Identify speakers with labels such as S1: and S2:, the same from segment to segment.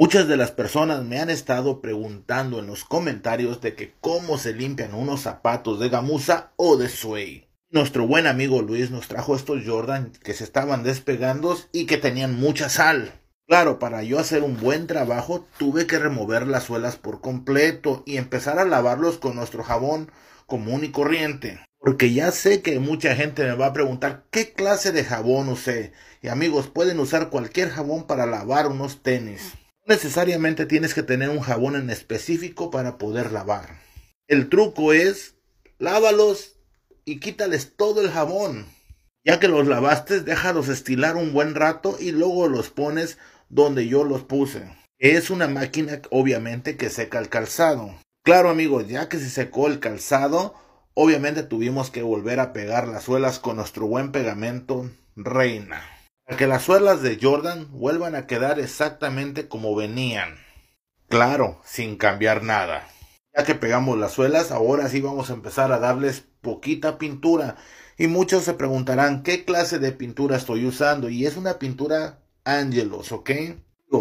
S1: Muchas de las personas me han estado preguntando en los comentarios de que cómo se limpian unos zapatos de gamuza o de suey. Nuestro buen amigo Luis nos trajo estos Jordan que se estaban despegando y que tenían mucha sal. Claro, para yo hacer un buen trabajo tuve que remover las suelas por completo y empezar a lavarlos con nuestro jabón común y corriente. Porque ya sé que mucha gente me va a preguntar qué clase de jabón usé. Y amigos, pueden usar cualquier jabón para lavar unos tenis necesariamente tienes que tener un jabón en específico para poder lavar. El truco es, lávalos y quítales todo el jabón. Ya que los lavaste, déjalos estilar un buen rato y luego los pones donde yo los puse. Es una máquina obviamente que seca el calzado. Claro amigos, ya que se secó el calzado, obviamente tuvimos que volver a pegar las suelas con nuestro buen pegamento reina que las suelas de Jordan vuelvan a quedar exactamente como venían. Claro, sin cambiar nada. Ya que pegamos las suelas, ahora sí vamos a empezar a darles poquita pintura. Y muchos se preguntarán qué clase de pintura estoy usando. Y es una pintura Angelos, ¿ok?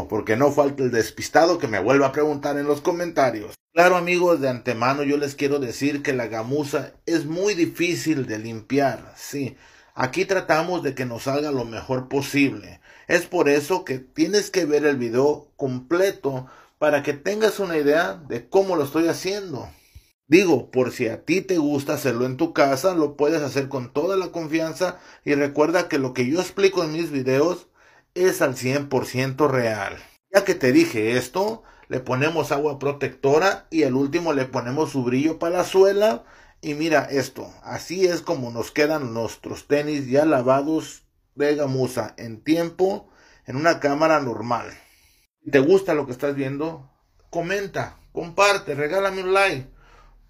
S1: Porque no falta el despistado que me vuelva a preguntar en los comentarios. Claro amigos, de antemano yo les quiero decir que la gamuza es muy difícil de limpiar, sí Aquí tratamos de que nos salga lo mejor posible. Es por eso que tienes que ver el video completo para que tengas una idea de cómo lo estoy haciendo. Digo, por si a ti te gusta hacerlo en tu casa, lo puedes hacer con toda la confianza y recuerda que lo que yo explico en mis videos es al 100% real. Ya que te dije esto, le ponemos agua protectora y al último le ponemos su brillo para la suela y mira esto, así es como nos quedan nuestros tenis ya lavados de gamuza en tiempo en una cámara normal. te gusta lo que estás viendo, comenta, comparte, regálame un like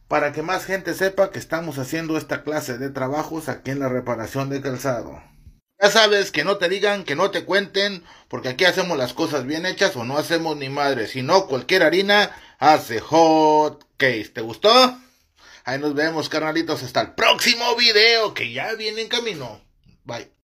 S1: para que más gente sepa que estamos haciendo esta clase de trabajos aquí en la reparación de calzado. Ya sabes que no te digan, que no te cuenten, porque aquí hacemos las cosas bien hechas o no hacemos ni madre, sino cualquier harina hace hot case. ¿Te gustó? Ahí nos vemos, carnalitos. Hasta el próximo video que ya viene en camino. Bye.